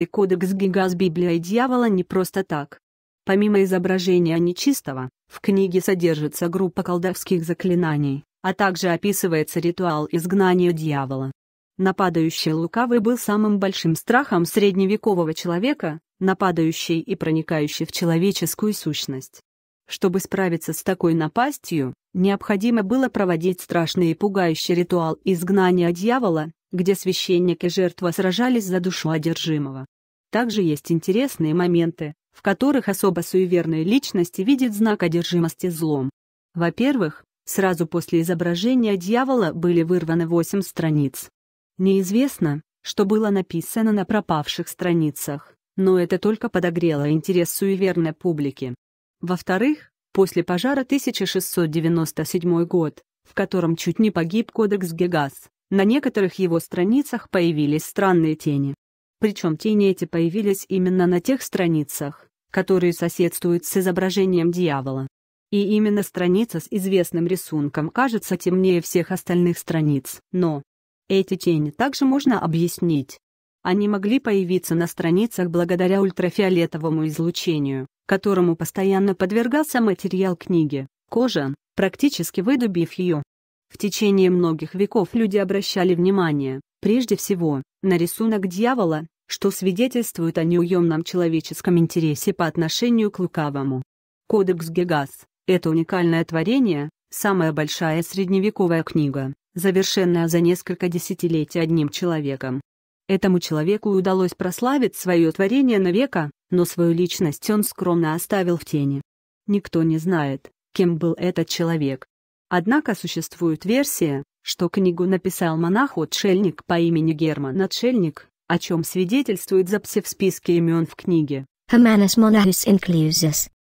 и кодекс Гигас Библия дьявола не просто так. Помимо изображения нечистого, в книге содержится группа колдовских заклинаний, а также описывается ритуал изгнания дьявола. Нападающий лукавый был самым большим страхом средневекового человека, нападающий и проникающий в человеческую сущность. Чтобы справиться с такой напастью, необходимо было проводить страшный и пугающий ритуал изгнания дьявола, где священник и жертва сражались за душу одержимого. Также есть интересные моменты, в которых особо суеверные личности видят знак одержимости злом. Во-первых, сразу после изображения дьявола были вырваны восемь страниц. Неизвестно, что было написано на пропавших страницах, но это только подогрело интерес суеверной публики. Во-вторых, после пожара 1697 год, в котором чуть не погиб кодекс Гегас, на некоторых его страницах появились странные тени. Причем тени эти появились именно на тех страницах, которые соседствуют с изображением дьявола. И именно страница с известным рисунком кажется темнее всех остальных страниц. Но эти тени также можно объяснить. Они могли появиться на страницах благодаря ультрафиолетовому излучению, которому постоянно подвергался материал книги, кожа, практически выдубив ее. В течение многих веков люди обращали внимание, прежде всего, на рисунок дьявола, что свидетельствует о неуемном человеческом интересе по отношению к лукавому. Кодекс Гегас – это уникальное творение, самая большая средневековая книга, завершенная за несколько десятилетий одним человеком. Этому человеку удалось прославить свое творение навека, но свою личность он скромно оставил в тени. Никто не знает, кем был этот человек, Однако существует версия, что книгу написал монах-отшельник по имени Герман Отшельник, о чем свидетельствует записи в списке имен в книге.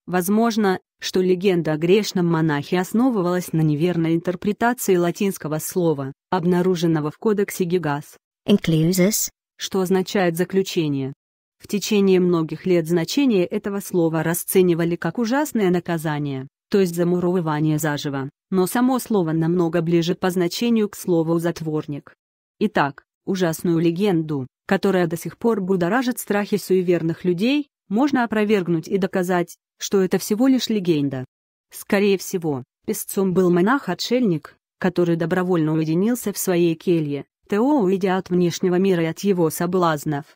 Возможно, что легенда о грешном монахе основывалась на неверной интерпретации латинского слова, обнаруженного в кодексе Гигас. Inclusus. Что означает заключение. В течение многих лет значение этого слова расценивали как ужасное наказание, то есть замуровывание заживо но само слово намного ближе по значению к слову «затворник». Итак, ужасную легенду, которая до сих пор будоражит страхи суеверных людей, можно опровергнуть и доказать, что это всего лишь легенда. Скорее всего, песцом был монах-отшельник, который добровольно уединился в своей келье, то уйдя от внешнего мира и от его соблазнов.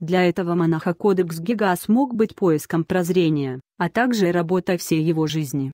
Для этого монаха кодекс Гига смог быть поиском прозрения, а также работой всей его жизни.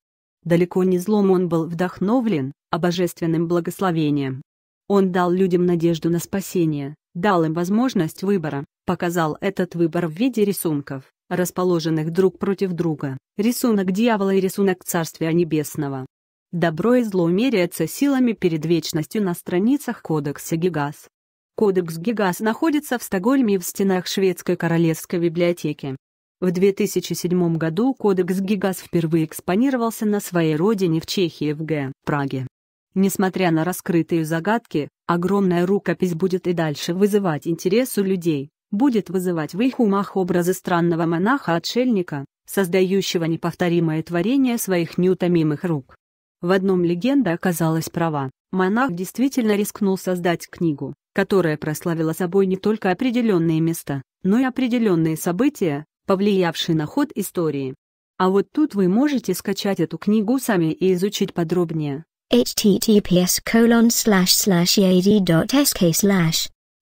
Далеко не злом он был вдохновлен, а божественным благословением. Он дал людям надежду на спасение, дал им возможность выбора, показал этот выбор в виде рисунков, расположенных друг против друга, рисунок дьявола и рисунок Царствия Небесного. Добро и зло меряются силами перед вечностью на страницах Кодекса Гигас. Кодекс Гигас находится в Стокгольме и в стенах Шведской королевской библиотеки. В 2007 году кодекс ГИГАС впервые экспонировался на своей родине в Чехии в Г. Праге. Несмотря на раскрытые загадки, огромная рукопись будет и дальше вызывать интерес у людей, будет вызывать в их умах образы странного монаха-отшельника, создающего неповторимое творение своих неутомимых рук. В одном легенда оказалась права, монах действительно рискнул создать книгу, которая прославила собой не только определенные места, но и определенные события, повлиявший на ход истории. А вот тут вы можете скачать эту книгу сами и изучить подробнее. https adsk e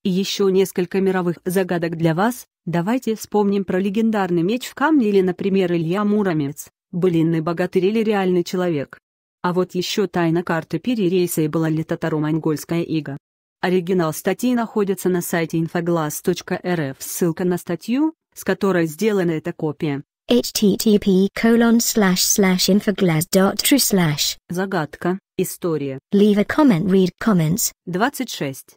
и еще несколько мировых загадок для вас, давайте вспомним про легендарный меч в камне или, например, Илья Муромец, Блинный богатырь или реальный человек. А вот еще тайна карты перерейса и была ли татаро-монгольская ига. Оригинал статьи находится на сайте infoglass.rf. Ссылка на статью с которой сделана эта копия. http colon slash slash infoglass.true slash Загадка. История. Leave a comment. Read comments. 26.